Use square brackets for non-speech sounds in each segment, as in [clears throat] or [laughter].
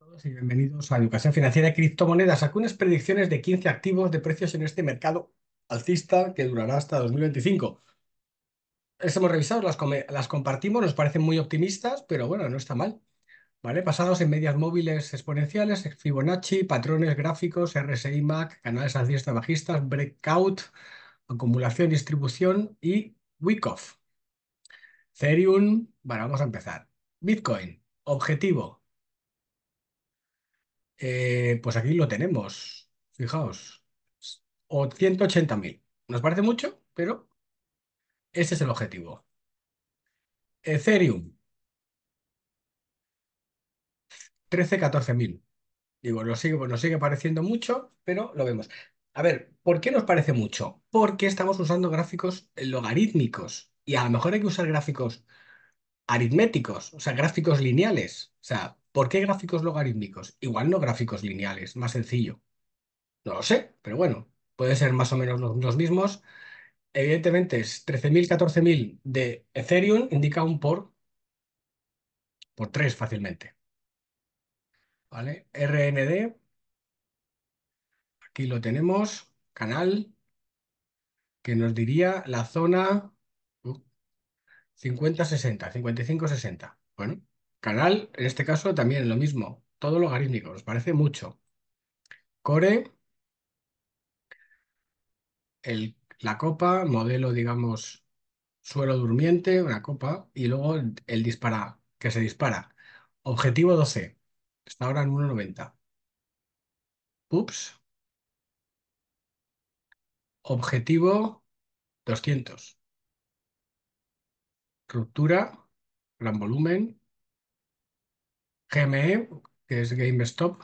todos y bienvenidos a Educación Financiera y Criptomonedas. Algunas predicciones de 15 activos de precios en este mercado alcista que durará hasta 2025. las hemos revisado, las, compartimos, nos parecen muy optimistas, pero bueno, no está mal. ¿Vale? Basados en medias móviles exponenciales, Fibonacci, patrones gráficos, RSI MAC, canales alcistas bajistas, breakout, acumulación, distribución y Wyckoff. Ethereum, bueno, vamos a empezar. Bitcoin, objetivo, eh, pues aquí lo tenemos, fijaos, 180.000. Nos parece mucho, pero ese es el objetivo. Ethereum, 13, 14.000. Digo, nos sigue, nos sigue pareciendo mucho, pero lo vemos. A ver, ¿por qué nos parece mucho? Porque estamos usando gráficos logarítmicos y a lo mejor hay que usar gráficos aritméticos, o sea, gráficos lineales. O sea, ¿Por qué gráficos logarítmicos? Igual no gráficos lineales, más sencillo. No lo sé, pero bueno, puede ser más o menos los, mismos. Evidentemente, es 13.000, 14.000 de Ethereum indica un por, por 3 fácilmente. ¿Vale? RND, aquí lo tenemos, canal, que nos diría la zona 50-60, uh, 55-60. Bueno, Canal, en este caso, también lo mismo. Todo logarítmico, nos parece mucho. Core, la copa, modelo, digamos, suelo durmiente, una copa, y luego el, disparar, que se dispara. Objetivo 12, está ahora en 1.90. Ups. Objetivo 200. Ruptura, gran volumen, GME, que es GameStop,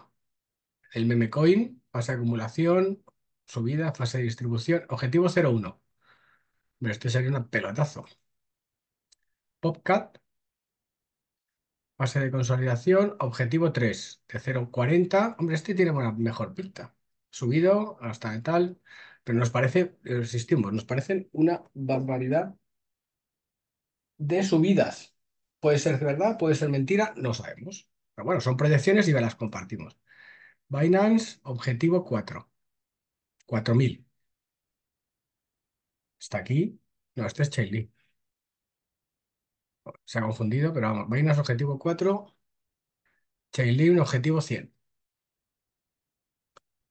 el memecoin, fase de acumulación, subida, fase de distribución, objetivo 01. Hombre, este sería una pelotazo. Popcat, fase de consolidación, objetivo 3, de 0,40. Hombre, este tiene una mejor pinta. Subido hasta de tal, pero nos parece, resistimos, eh, nos parecen una barbaridad de subidas. Puede ser verdad, puede ser mentira, no sabemos. Pero bueno, son proyecciones y las compartimos. Binance, objetivo 4. 4000. Está aquí. No, este es Chainlink. Se ha confundido, pero vamos. Binance, objetivo 4. Chainlink, objetivo 100.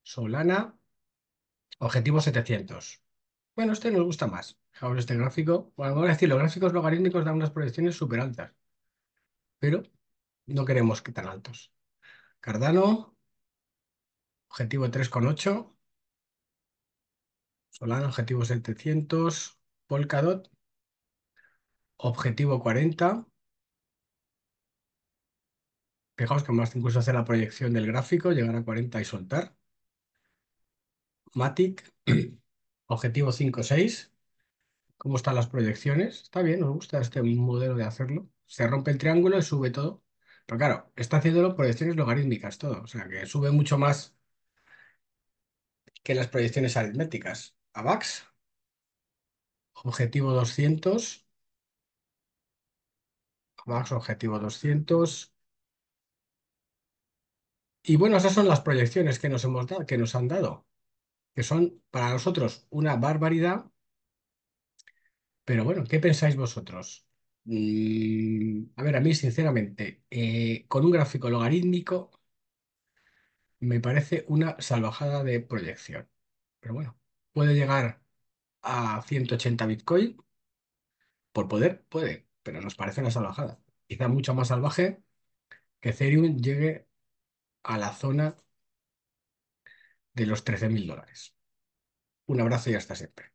Solana, objetivo 700. Bueno, este nos gusta más. Ahora este gráfico. Bueno, vamos a decir, los gráficos logarítmicos dan unas proyecciones súper altas. Pero no queremos que tan altos. Cardano, objetivo 3,8. Solana, objetivo 700. Polkadot, objetivo 40. Fijaos que más incluso hace la proyección del gráfico, llegar a 40 y soltar. Matic, [clears throat] objetivo 5.6. ¿Cómo están las proyecciones? Está bien, nos gusta este modelo de hacerlo. Se rompe el triángulo y sube todo. Pero claro, está haciéndolo proyecciones logarítmicas todo, o sea que sube mucho más que las proyecciones aritméticas. AVAX, objetivo 200, AVAX, objetivo 200. Y bueno, esas son las proyecciones que nos, hemos dado, que nos han dado, que son para nosotros una barbaridad. Pero bueno, ¿qué pensáis vosotros? Mm, a ver, a mí sinceramente, eh, con un gráfico logarítmico me parece una salvajada de proyección. Pero bueno, puede llegar a 180 Bitcoin por poder, puede, pero nos parece una salvajada. Quizá mucho más salvaje que Ethereum llegue a la zona de los 13.000 dólares. Un abrazo y hasta siempre.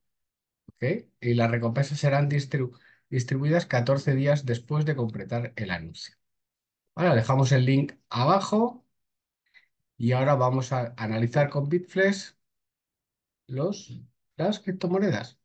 Y las recompensas serán distribuidas 14 días después de completar el anuncio. Ahora dejamos el link abajo y ahora vamos a analizar con Bitflex los, las criptomonedas.